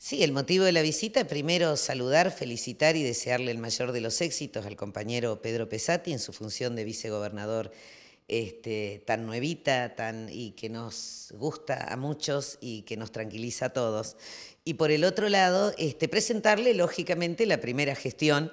Sí, el motivo de la visita, primero saludar, felicitar y desearle el mayor de los éxitos al compañero Pedro Pesati en su función de vicegobernador este, tan nuevita tan, y que nos gusta a muchos y que nos tranquiliza a todos. Y por el otro lado, este, presentarle, lógicamente, la primera gestión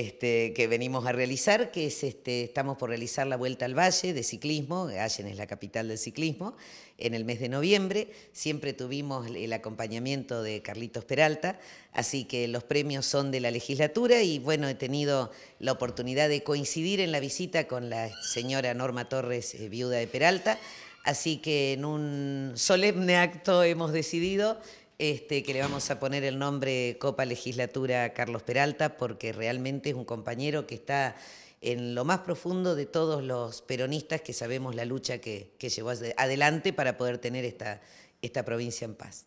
este, que venimos a realizar, que es este, estamos por realizar la Vuelta al Valle de ciclismo, Allen es la capital del ciclismo, en el mes de noviembre. Siempre tuvimos el acompañamiento de Carlitos Peralta, así que los premios son de la legislatura y bueno, he tenido la oportunidad de coincidir en la visita con la señora Norma Torres, eh, viuda de Peralta, así que en un solemne acto hemos decidido este, que le vamos a poner el nombre Copa Legislatura Carlos Peralta, porque realmente es un compañero que está en lo más profundo de todos los peronistas que sabemos la lucha que, llevó adelante para poder tener esta, esta provincia en paz.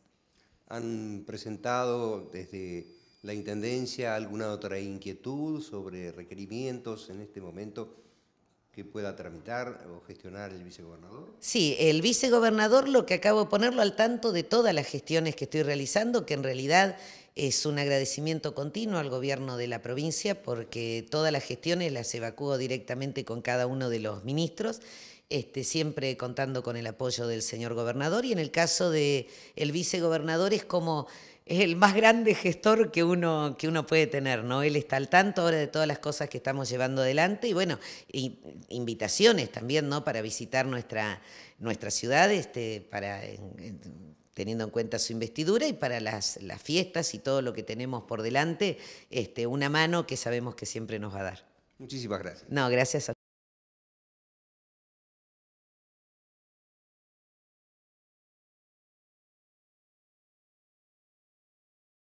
¿Han presentado desde la Intendencia alguna otra inquietud sobre requerimientos en este momento? que pueda tramitar o gestionar el vicegobernador? Sí, el vicegobernador lo que acabo de ponerlo al tanto de todas las gestiones que estoy realizando, que en realidad es un agradecimiento continuo al gobierno de la provincia porque todas las gestiones las evacúo directamente con cada uno de los ministros. Este, siempre contando con el apoyo del señor gobernador y en el caso del vicegobernador es como es el más grande gestor que uno, que uno puede tener, ¿no? Él está al tanto ahora de todas las cosas que estamos llevando adelante y bueno, invitaciones también, ¿no? Para visitar nuestra, nuestra ciudad, este, para, teniendo en cuenta su investidura y para las, las fiestas y todo lo que tenemos por delante, este, una mano que sabemos que siempre nos va a dar. Muchísimas gracias. No, gracias a